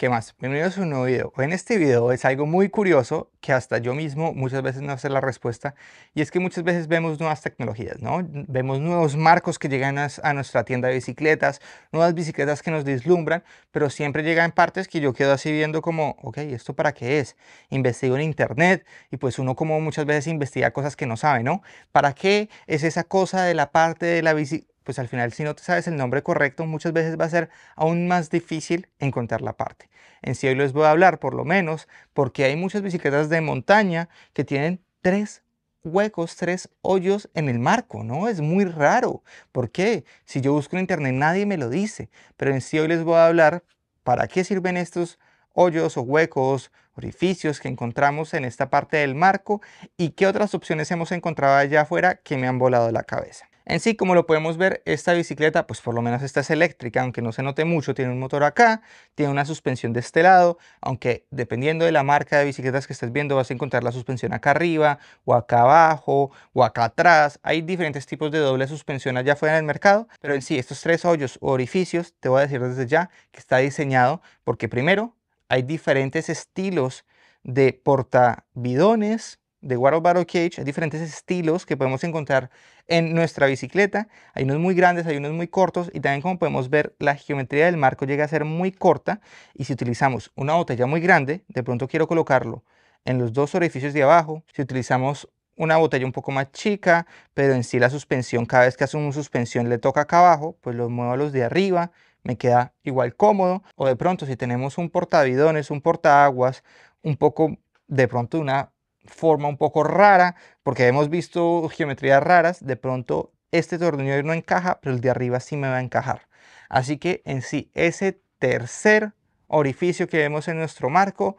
¿Qué más? Bienvenidos a un nuevo video. En este video es algo muy curioso que hasta yo mismo muchas veces no sé la respuesta y es que muchas veces vemos nuevas tecnologías, ¿no? Vemos nuevos marcos que llegan a nuestra tienda de bicicletas, nuevas bicicletas que nos deslumbran, pero siempre llegan partes que yo quedo así viendo como, ok, ¿esto para qué es? Investigo en internet y pues uno como muchas veces investiga cosas que no sabe, ¿no? ¿Para qué es esa cosa de la parte de la bici pues al final si no te sabes el nombre correcto, muchas veces va a ser aún más difícil encontrar la parte. En sí hoy les voy a hablar por lo menos porque hay muchas bicicletas de montaña que tienen tres huecos, tres hoyos en el marco, ¿no? Es muy raro. ¿Por qué? Si yo busco en internet nadie me lo dice. Pero en sí hoy les voy a hablar para qué sirven estos hoyos o huecos, orificios que encontramos en esta parte del marco y qué otras opciones hemos encontrado allá afuera que me han volado la cabeza. En sí, como lo podemos ver, esta bicicleta, pues por lo menos esta es eléctrica, aunque no se note mucho, tiene un motor acá, tiene una suspensión de este lado, aunque dependiendo de la marca de bicicletas que estés viendo, vas a encontrar la suspensión acá arriba, o acá abajo, o acá atrás. Hay diferentes tipos de doble suspensión allá fuera en el mercado, pero en sí, estos tres hoyos o orificios, te voy a decir desde ya que está diseñado porque primero hay diferentes estilos de portabidones, de Warhol Battle Cage. Hay diferentes estilos que podemos encontrar en nuestra bicicleta. Hay unos muy grandes, hay unos muy cortos y también como podemos ver la geometría del marco llega a ser muy corta y si utilizamos una botella muy grande, de pronto quiero colocarlo en los dos orificios de abajo. Si utilizamos una botella un poco más chica, pero en sí la suspensión, cada vez que hace una suspensión le toca acá abajo, pues lo muevo a los de arriba, me queda igual cómodo. O de pronto si tenemos un portavidones, un portaaguas, un poco de pronto una forma un poco rara, porque hemos visto geometrías raras, de pronto este tornillo no encaja, pero el de arriba sí me va a encajar. Así que en sí, ese tercer orificio que vemos en nuestro marco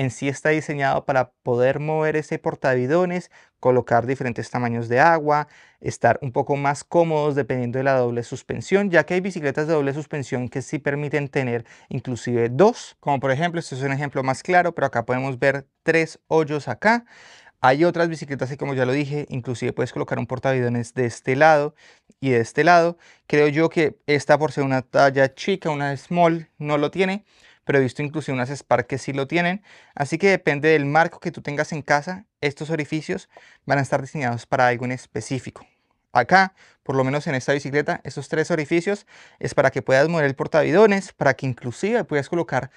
en sí está diseñado para poder mover ese portavidones, colocar diferentes tamaños de agua, estar un poco más cómodos dependiendo de la doble suspensión, ya que hay bicicletas de doble suspensión que sí permiten tener inclusive dos, como por ejemplo, este es un ejemplo más claro, pero acá podemos ver tres hoyos acá. Hay otras bicicletas que como ya lo dije, inclusive puedes colocar un portavidones de este lado y de este lado. Creo yo que esta por ser una talla chica, una small, no lo tiene, pero he visto inclusive unas Spark que sí lo tienen. Así que depende del marco que tú tengas en casa, estos orificios van a estar diseñados para algo en específico. Acá, por lo menos en esta bicicleta, estos tres orificios es para que puedas mover el portavidones, para que inclusive puedas colocar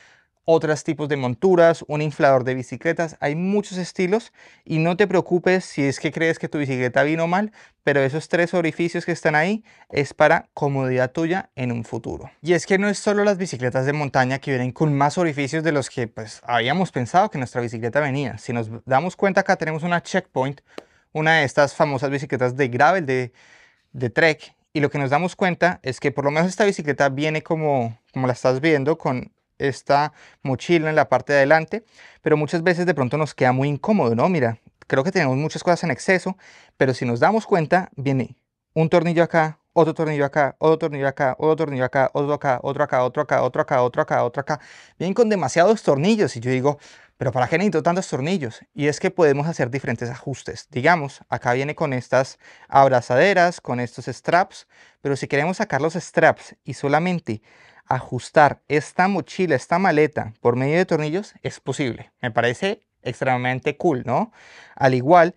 otros tipos de monturas, un inflador de bicicletas, hay muchos estilos y no te preocupes si es que crees que tu bicicleta vino mal, pero esos tres orificios que están ahí es para comodidad tuya en un futuro. Y es que no es solo las bicicletas de montaña que vienen con más orificios de los que pues habíamos pensado que nuestra bicicleta venía. Si nos damos cuenta acá tenemos una checkpoint, una de estas famosas bicicletas de gravel de, trek y lo que nos damos cuenta es que por lo menos esta bicicleta viene como, como la estás viendo con esta mochila en la parte de adelante, pero muchas veces de pronto nos queda muy incómodo, ¿no? Mira, creo que tenemos muchas cosas en exceso, pero si nos damos cuenta, viene un tornillo acá, otro tornillo acá, otro tornillo acá, otro tornillo acá, otro acá, otro acá, otro acá, otro acá, otro acá, otro acá. Vienen con demasiados tornillos y yo digo, pero ¿para qué necesito tantos tornillos? Y es que podemos hacer diferentes ajustes. Digamos, acá viene con estas abrazaderas, con estos straps, pero si queremos sacar los straps y solamente ajustar esta mochila, esta maleta por medio de tornillos es posible. Me parece extremadamente cool, ¿no? Al igual,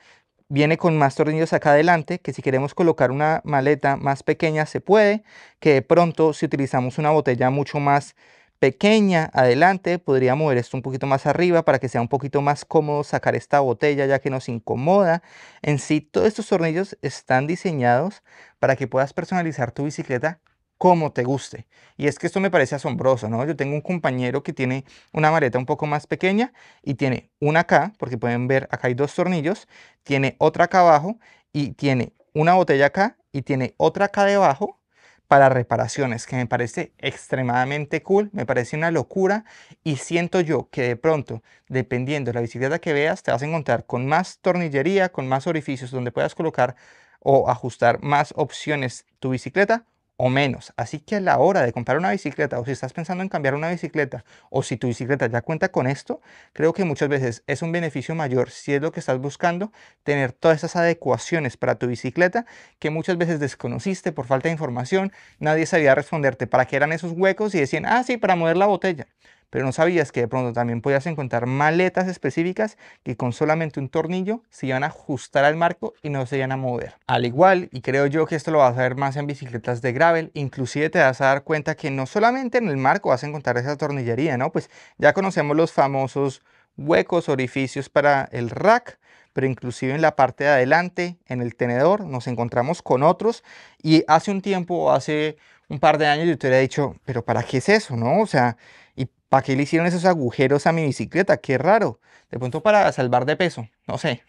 viene con más tornillos acá adelante, que si queremos colocar una maleta más pequeña se puede, que de pronto si utilizamos una botella mucho más pequeña adelante, podría mover esto un poquito más arriba para que sea un poquito más cómodo sacar esta botella ya que nos incomoda. En sí, todos estos tornillos están diseñados para que puedas personalizar tu bicicleta como te guste. Y es que esto me parece asombroso, ¿no? Yo tengo un compañero que tiene una maleta un poco más pequeña y tiene una acá, porque pueden ver acá hay dos tornillos, tiene otra acá abajo y tiene una botella acá y tiene otra acá debajo para reparaciones, que me parece extremadamente cool, me parece una locura y siento yo que de pronto, dependiendo de la bicicleta que veas, te vas a encontrar con más tornillería, con más orificios donde puedas colocar o ajustar más opciones tu bicicleta o menos. Así que a la hora de comprar una bicicleta o si estás pensando en cambiar una bicicleta o si tu bicicleta ya cuenta con esto, creo que muchas veces es un beneficio mayor si es lo que estás buscando, tener todas esas adecuaciones para tu bicicleta que muchas veces desconociste por falta de información, nadie sabía responderte para qué eran esos huecos y decían, ah, sí, para mover la botella pero no sabías que de pronto también podías encontrar maletas específicas que con solamente un tornillo se iban a ajustar al marco y no se iban a mover. Al igual, y creo yo que esto lo vas a ver más en bicicletas de gravel, inclusive te vas a dar cuenta que no solamente en el marco vas a encontrar esa tornillería, ¿no? Pues ya conocemos los famosos huecos, orificios para el rack, pero inclusive en la parte de adelante, en el tenedor, nos encontramos con otros y hace un tiempo, hace un par de años yo te hubiera dicho, pero ¿para qué es eso? ¿No? O sea, ¿Para qué le hicieron esos agujeros a mi bicicleta? Qué raro. De pronto para salvar de peso, no sé.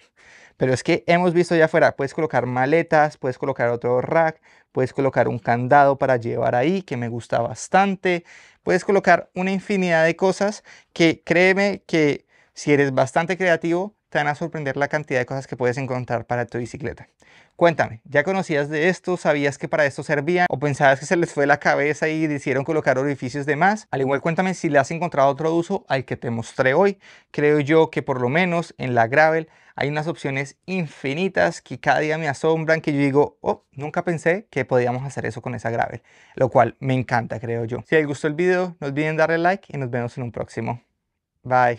Pero es que hemos visto ya afuera, puedes colocar maletas, puedes colocar otro rack, puedes colocar un candado para llevar ahí, que me gusta bastante. Puedes colocar una infinidad de cosas que créeme que si eres bastante creativo, van a sorprender la cantidad de cosas que puedes encontrar para tu bicicleta. Cuéntame, ¿ya conocías de esto? ¿Sabías que para esto servían? ¿O pensabas que se les fue la cabeza y decidieron colocar orificios de más? Al igual cuéntame si le has encontrado otro uso al que te mostré hoy. Creo yo que por lo menos en la gravel hay unas opciones infinitas que cada día me asombran, que yo digo, oh, nunca pensé que podíamos hacer eso con esa gravel, lo cual me encanta, creo yo. Si les gustó el video, no olviden darle like y nos vemos en un próximo. Bye.